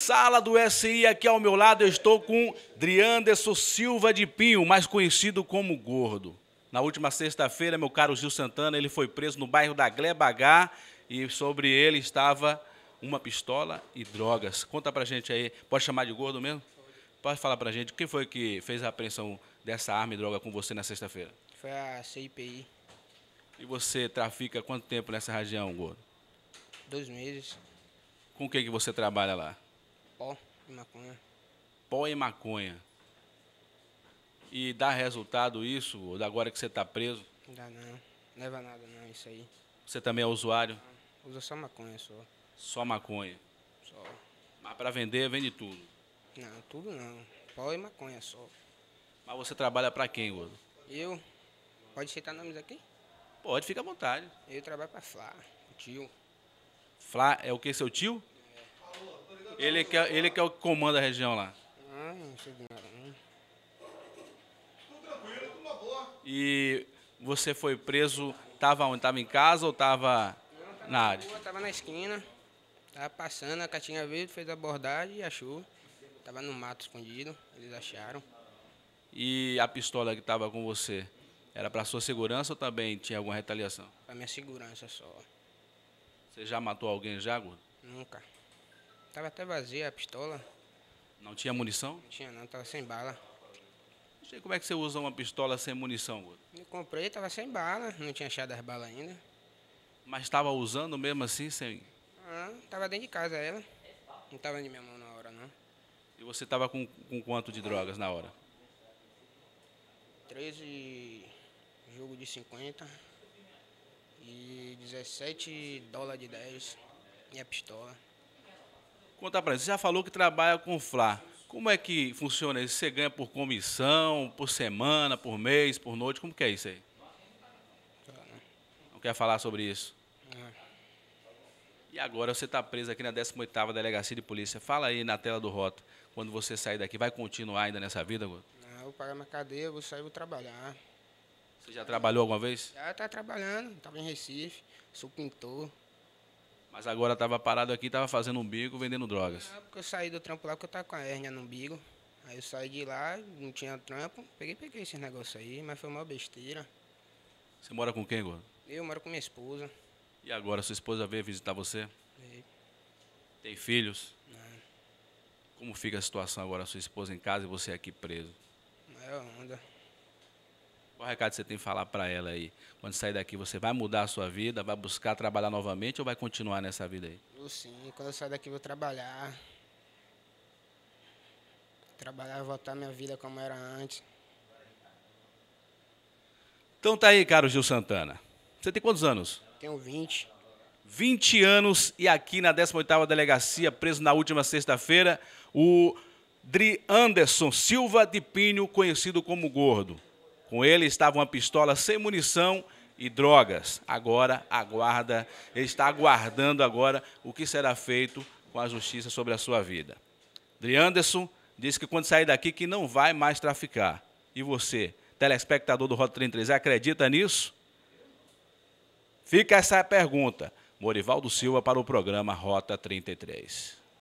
Sala do SI, aqui ao meu lado, eu estou com Drianderson Silva de Pinho, mais conhecido como Gordo. Na última sexta-feira, meu caro Gil Santana, ele foi preso no bairro da Gleba e sobre ele estava uma pistola e drogas. Conta pra gente aí, pode chamar de gordo mesmo? Pode falar pra gente, quem foi que fez a apreensão dessa arma e droga com você na sexta-feira? Foi a CIPI. E você trafica quanto tempo nessa região, gordo? Dois meses. Com o que, que você trabalha lá? Pó e maconha. Pó e maconha. E dá resultado isso, agora que você está preso? Não dá não. leva nada não, isso aí. Você também é usuário? Não, usa só maconha só. Só maconha? Só. Mas para vender, vende tudo? Não, tudo não. Pó e maconha só. Mas você trabalha para quem, Gordo? Eu? Pode citar nomes aqui? Pode, fica à vontade. Eu trabalho para Flá, o tio. Flá é o que, seu tio? Ele que, é, ele que é o que comanda a região lá. Ah, e você foi preso, estava onde? Tava em casa ou estava na área? Tava na esquina, tava passando, a Catinha veio, fez a abordagem e achou. Tava no mato escondido, eles acharam. E a pistola que estava com você, era para sua segurança ou também tinha alguma retaliação? Para minha segurança só. Você já matou alguém já, Gordo? Nunca. Tava até vazia a pistola. Não tinha munição? Não tinha não, tava sem bala. sei como é que você usa uma pistola sem munição, Guto? Eu comprei, tava sem bala, não tinha achado as balas ainda. Mas estava usando mesmo assim, sem? Ah, tava dentro de casa ela. Não tava de minha mão na hora, não. E você tava com, com quanto de drogas na hora? 13 jogo de 50 e 17 dólares de 10 e a pistola. Contar para gente, você já falou que trabalha com Flá. Como é que funciona isso? Você ganha por comissão, por semana, por mês, por noite? Como que é isso aí? Não quer falar sobre isso? E agora você está preso aqui na 18ª Delegacia de Polícia. Fala aí na tela do Rota. Quando você sair daqui, vai continuar ainda nessa vida, Guto? Não, ah, vou pagar minha cadeia, vou sair e vou trabalhar. Você já trabalhou alguma vez? Já está trabalhando, estava em Recife, sou pintor. Mas agora estava parado aqui, estava fazendo um bico, vendendo drogas. Na época eu saí do trampo lá porque eu estava com a hérnia no umbigo. Aí eu saí de lá, não tinha trampo, peguei, peguei esse negócio aí, mas foi uma besteira. Você mora com quem, Gordo? Eu moro com minha esposa. E agora, sua esposa veio visitar você? Veio. Tem filhos? Não. Como fica a situação agora, sua esposa em casa e você aqui preso? Maior onda. Qual recado você tem que falar para ela aí? Quando sair daqui, você vai mudar a sua vida, vai buscar trabalhar novamente ou vai continuar nessa vida aí? Eu sim, quando eu sair daqui, vou trabalhar. Trabalhar, voltar minha vida como era antes. Então tá aí, caro Gil Santana. Você tem quantos anos? Tenho 20. 20 anos e aqui na 18ª Delegacia, preso na última sexta-feira, o Dri Anderson Silva de Pinho, conhecido como Gordo. Com ele estava uma pistola sem munição e drogas. Agora aguarda, ele está aguardando agora o que será feito com a justiça sobre a sua vida. Dri Anderson disse que quando sair daqui que não vai mais traficar. E você, telespectador do Rota 33, acredita nisso? Fica essa pergunta. Morivaldo Silva para o programa Rota 33.